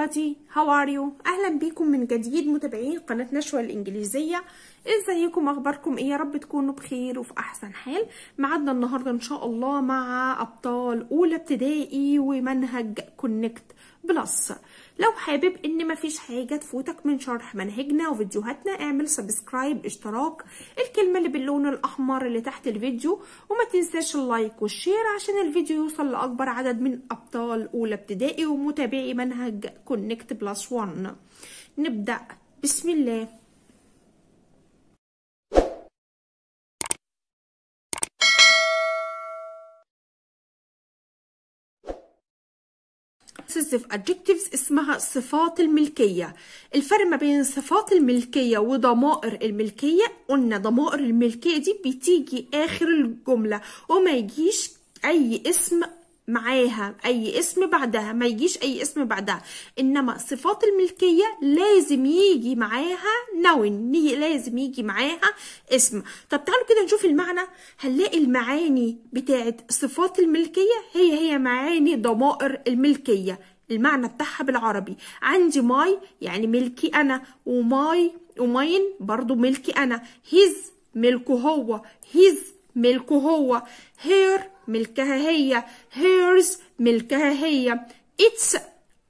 everybody how are you اهلا بكم من جديد متابعين قناه نشوى الانجليزيه ازيكم إيه اخباركم ايه يا رب تكونوا بخير وفي احسن حال معدنا النهارده ان شاء الله مع ابطال اولى ابتدائي ومنهج كونكت بلس لو حابب ان مفيش حاجه تفوتك من شرح منهجنا وفيديوهاتنا اعمل سبسكرايب اشتراك الكلمه اللي باللون الاحمر اللي تحت الفيديو وما تنساش اللايك والشير عشان الفيديو يوصل لاكبر عدد من ابطال اولى ابتدائي ومتابعي منهج كونكت بلس 1 نبدا بسم الله possessive adjectives اسمها صفات الملكية الفرق ما بين صفات الملكية وضمائر الملكية قلنا ضمائر الملكية دي بتيجي آخر الجملة وما يجيش أي اسم معاها اي اسم بعدها ما يجيش اي اسم بعدها انما صفات الملكيه لازم يجي معاها نون لازم يجي معاها اسم طب تعالوا كده نشوف المعنى هنلاقي المعاني بتاعت صفات الملكيه هي هي معاني ضمائر الملكيه المعنى بتاعها بالعربي عندي ماي يعني ملكي انا وماي وماين برضو ملكي انا هيز ملكه هو هيز ملكه هو هير ملكها هي هيرز ملكها هي اتس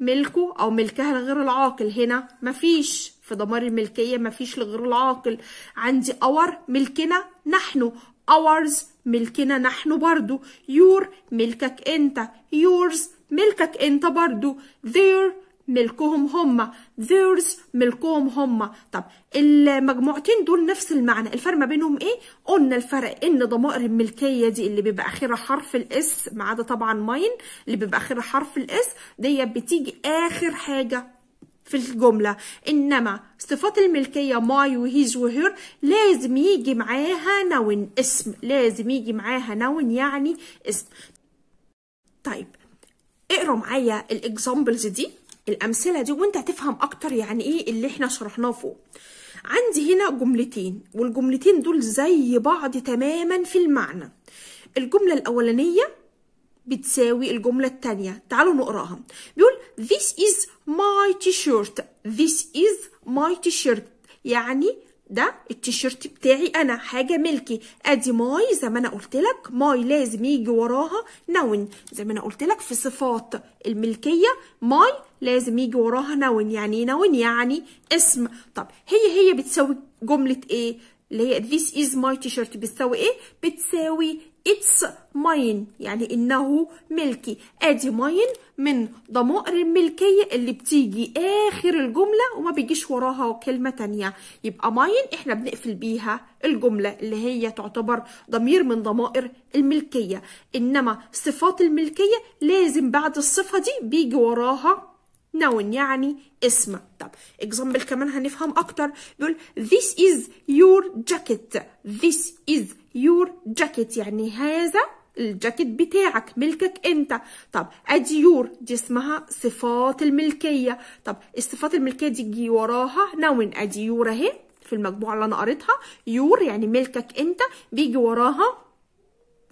ملكه أو ملكها لغير العاقل هنا مفيش في ضمار الملكية مفيش لغير العاقل عندي اور ملكنا نحن اورز ملكنا نحن برضو يور ملكك انت يورز ملكك انت برضو ذير ملكهم هما theirs ملكهم هما طب المجموعتين دول نفس المعنى الفرق ما بينهم ايه قلنا الفرق ان ضمائر الملكيه دي اللي بيبقى اخرها حرف الاس ما عدا طبعا ماين اللي بيبقى اخرها حرف الاس ديت بتيجي اخر حاجه في الجملة إنما صفات الملكية ماي وهيز وهير لازم يجي معاها نون اسم لازم يجي معاها نون يعني اسم طيب اقروا معايا الاكزامبلز دي الامثله دي وانت هتفهم اكتر يعني ايه اللي احنا شرحناه فوق عندي هنا جملتين والجملتين دول زي بعض تماما في المعنى الجمله الاولانيه بتساوي الجمله الثانيه تعالوا نقراها بيقول this is my t-shirt this is my t-shirt يعني ده التيشيرت بتاعي انا حاجه ملكي ادي ماي زي ما انا قلت لك ماي لازم يجي وراها نون زي ما انا قلت لك في صفات الملكيه ماي لازم يجي وراها نون يعني ايه نون يعني اسم طب هي هي بتساوي جمله ايه اللي هي this is my t-shirt بتساوي ايه بتساوي it's mine يعني إنه ملكي أدي mine من ضمائر الملكية اللي بتيجي آخر الجملة وما بيجيش وراها كلمة تانية يبقى mine إحنا بنقفل بيها الجملة اللي هي تعتبر ضمير من ضمائر الملكية إنما صفات الملكية لازم بعد الصفة دي بيجي وراها noun يعني اسم طب example كمان هنفهم أكتر بيقول this is your jacket this is your jacket يعني هذا الجاكيت بتاعك ملكك انت طب ادي يور دي اسمها صفات الملكيه طب الصفات الملكيه دي تجي وراها نون ادي يور اهي في المجموعه اللي انا قريتها يور يعني ملكك انت بيجي وراها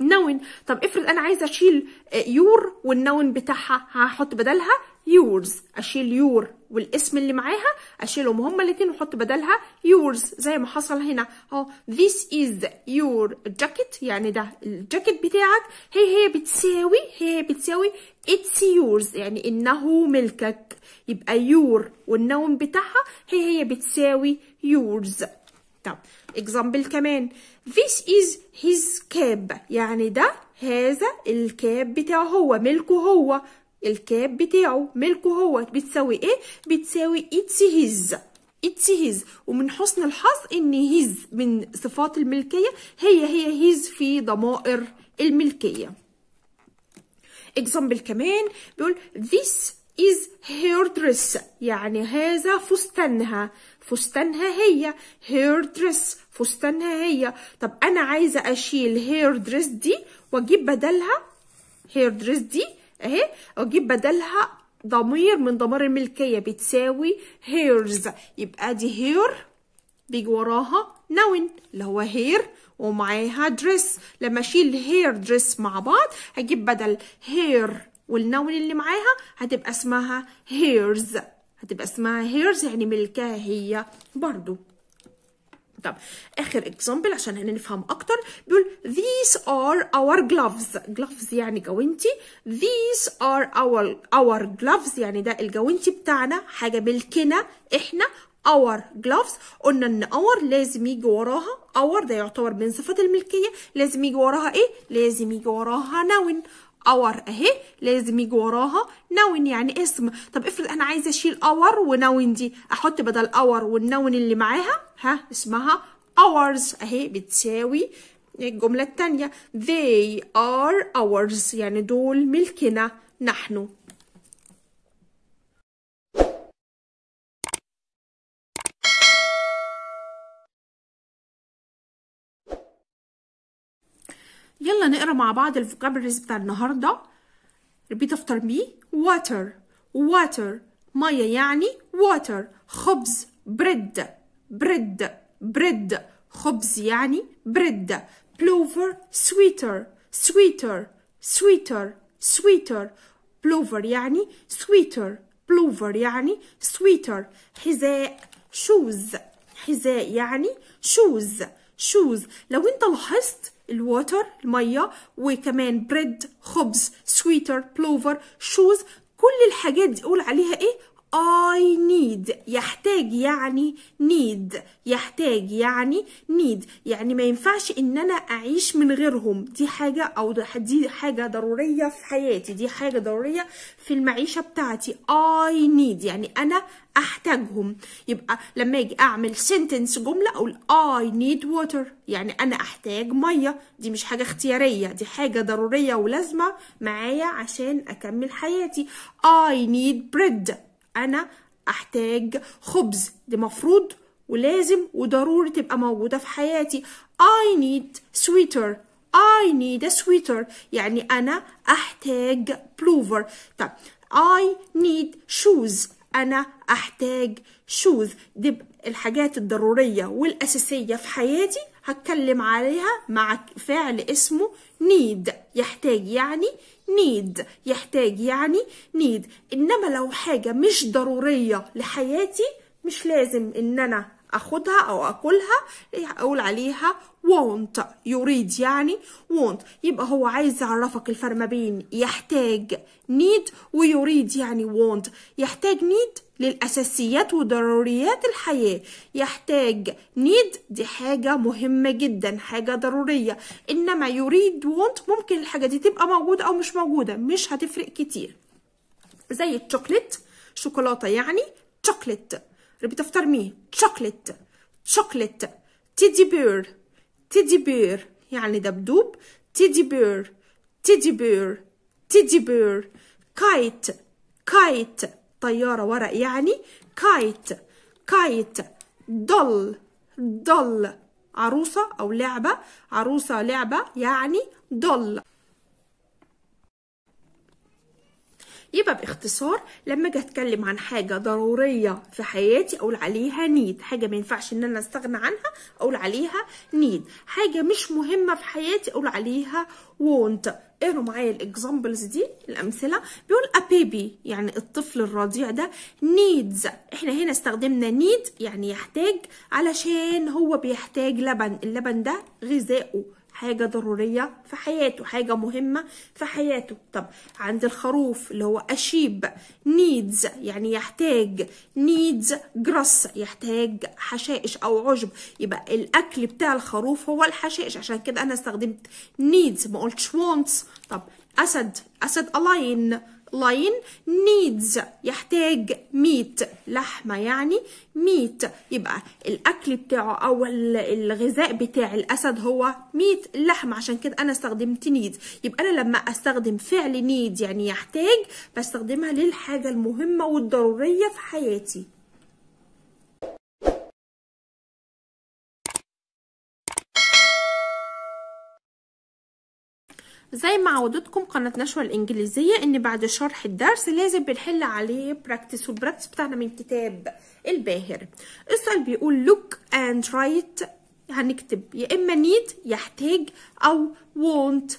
نون طب افرض انا عايزه اشيل آه، يور والنون بتاعها هحط بدلها يورز اشيل يور والاسم اللي معاها اشيلهم هما الاثنين واحط بدلها يورز زي ما حصل هنا اهو ذيس از يور جاكيت يعني ده الجاكيت بتاعك هي هي بتساوي هي بتساوي اتس يورز يعني انه ملكك يبقى يور والنون بتاعها هي هي بتساوي يورز ستة اكزامبل كمان this is his cab يعني ده هذا الكاب بتاعه هو ملكه هو الكاب بتاعه ملكه هو بتساوي ايه بتساوي it's his it's his ومن حسن الحظ ان his من صفات الملكية هي هي his في ضمائر الملكية example كمان بيقول this is her dress يعني هذا فستانها فستانها هي her dress فستانها هي طب انا عايزه اشيل her dress دي واجيب بدلها her dress دي اهي واجيب بدلها ضمير من ضمائر الملكيه بتساوي hers يبقى دي her بيجي وراها نون اللي هو هير ومعاها dress لما اشيل هير dress مع بعض هجيب بدل هير والنون اللي معاها هتبقى اسمها هيرز هتبقى اسمها هيرز يعني ملكها هي برضو طب اخر اكزامبل عشان هنفهم نفهم اكتر بيقول these are our gloves gloves يعني جوانتي these are our our gloves يعني ده الجوانتي بتاعنا حاجه ملكنا احنا اور جلوفز قلنا ان اور لازم يجي وراها اور ده يعتبر من صفات الملكيه لازم يجي وراها ايه لازم يجي وراها نون اور اهي لازم يجي وراها نون يعني اسم طب افرض انا عايزه اشيل اور ونون دي احط بدل اور والنون اللي معاها ها اسمها اورز اهي بتساوي الجمله الثانيه they are ours يعني دول ملكنا نحن يلا نقرا مع بعض الفوكابلريز بتاع النهارده ريبيت افتر مي واتر واتر ميه يعني واتر خبز بريد بريد بريد خبز يعني بريد بلوفر سويتر سويتر سويتر سويتر بلوفر يعني سويتر بلوفر يعني سويتر حذاء شوز حذاء يعني شوز شوز لو انت لاحظت الووتر الميه وكمان بريد خبز سويتر بلوفر شوز كل الحاجات دي قول عليها ايه I need يحتاج يعني need يحتاج يعني need يعني ما ينفعش ان انا اعيش من غيرهم دي حاجة او دي حاجة ضرورية في حياتي دي حاجة ضرورية في المعيشة بتاعتي I need يعني انا احتاجهم يبقى لما اجي اعمل sentence جمله اقول I need water يعني انا احتاج ميه دي مش حاجه اختياريه دي حاجه ضروريه ولازمه معايا عشان اكمل حياتي I need bread انا احتاج خبز دي مفروض ولازم وضروري تبقى موجودة في حياتي I need sweater I need a sweater يعني أنا أحتاج بلوفر طب I need shoes أنا أحتاج shoes دي الحاجات الضرورية والأساسية في حياتي هتكلم عليها مع فعل اسمه need يحتاج يعني need يحتاج يعني need إنما لو حاجة مش ضرورية لحياتي مش لازم إن أنا اخدها او اكلها اقول عليها want يريد يعني want يبقى هو عايز يعرفك الفرق ما بين يحتاج need ويريد يعني want يحتاج need للأساسيات وضروريات الحياة يحتاج نيد دي حاجة مهمة جدا حاجة ضرورية إنما يريد وونت ممكن الحاجة دي تبقى موجودة أو مش موجودة مش هتفرق كتير زي الشوكليت شوكولاتة يعني شوكليت ربيت افتر مي تشوكلت تشوكلت تيدي بير تيدي بير يعني دبدوب تيدي بير تيدي بير تيدي بير كايت كايت طيارة ورق يعني كايت كايت دول دول عروسة أو لعبة عروسة لعبة يعني دول يبقى باختصار لما اجي اتكلم عن حاجه ضروريه في حياتي اقول عليها نيد حاجه ما ينفعش ان انا استغنى عنها اقول عليها نيد حاجه مش مهمه في حياتي اقول عليها وونت اقروا معايا الاكزامبلز دي الامثله بيقول ابيبي يعني الطفل الرضيع ده نيدز احنا هنا استخدمنا نيد يعني يحتاج علشان هو بيحتاج لبن اللبن ده غذائه حاجة ضرورية في حياته حاجة مهمة في حياته طب عند الخروف اللي هو أشيب نيدز يعني يحتاج نيدز جراس يحتاج حشائش أو عشب يبقى الأكل بتاع الخروف هو الحشائش عشان كده أنا استخدمت نيدز ما قلتش وونتس طب أسد أسد ألاين لاين نيدز يحتاج ميت لحمة يعني ميت يبقى الأكل بتاعه أو الغذاء بتاع الأسد هو ميت لحمة عشان كده أنا استخدمت نيد يبقى أنا لما أستخدم فعل نيد يعني يحتاج بستخدمها للحاجة المهمة والضرورية في حياتي زي ما عودتكم قناة نشوة الإنجليزية إن بعد شرح الدرس لازم بنحل عليه براكتس والبراكتس بتاعنا من كتاب الباهر السؤال بيقول look and write هنكتب يا إما need يحتاج أو want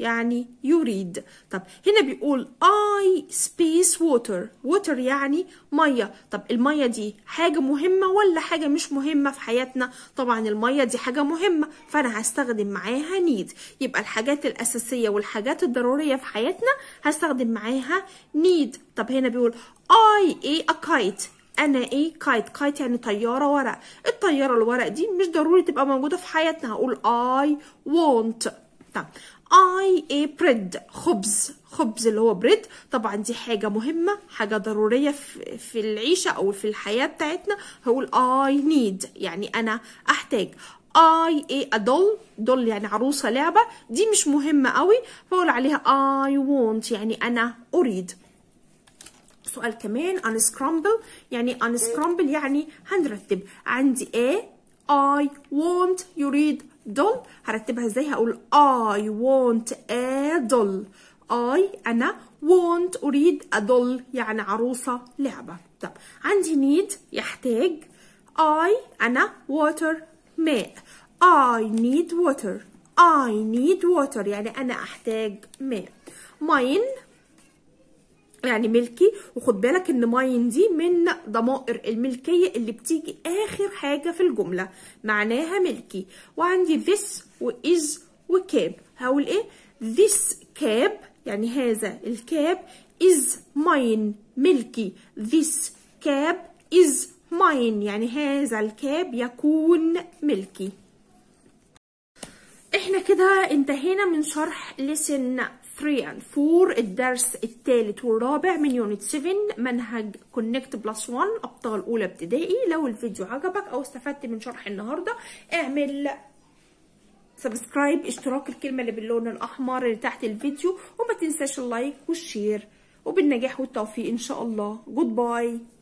يعني يريد طب هنا بيقول I space water water يعني مية طب المية دي حاجة مهمة ولا حاجة مش مهمة في حياتنا طبعا المية دي حاجة مهمة فأنا هستخدم معاها need يبقى الحاجات الأساسية والحاجات الضرورية في حياتنا هستخدم معاها need طب هنا بيقول I a kite انا ايه كايت كايت يعني طياره ورق الطياره الورق دي مش ضروري تبقى موجوده في حياتنا هقول اي وونت طب اي اي بريد خبز خبز اللي هو بريد طبعا دي حاجه مهمه حاجه ضروريه في العيشه او في الحياه بتاعتنا هقول اي نيد يعني انا احتاج اي اي ادول دول يعني عروسه لعبه دي مش مهمه قوي بقول عليها اي وونت يعني انا اريد سؤال كمان unscramble يعني unscramble يعني هنرتب عندي A I want يريد دول هرتبها ازاي هقول I want a doll I أنا want أريد a doll يعني عروسة لعبة طب عندي need يحتاج I أنا water ماء I need water I need water يعني أنا أحتاج ماء mine يعني ملكي وخد بالك ان ماين دي من ضمائر الملكيه اللي بتيجي اخر حاجه في الجمله معناها ملكي وعندي this واز وكاب هقول ايه this كاب يعني هذا الكاب is mine ملكي this كاب is mine يعني هذا الكاب يكون ملكي احنا كده انتهينا من شرح لسن 3 and 4 الدرس الثالث والرابع من يونت 7 منهج كونكت بلس 1 ابطال اولى ابتدائي لو الفيديو عجبك او استفدت من شرح النهارده اعمل سبسكرايب اشتراك الكلمه اللي باللون الاحمر اللي تحت الفيديو وما تنساش اللايك والشير وبالنجاح والتوفيق ان شاء الله جود باي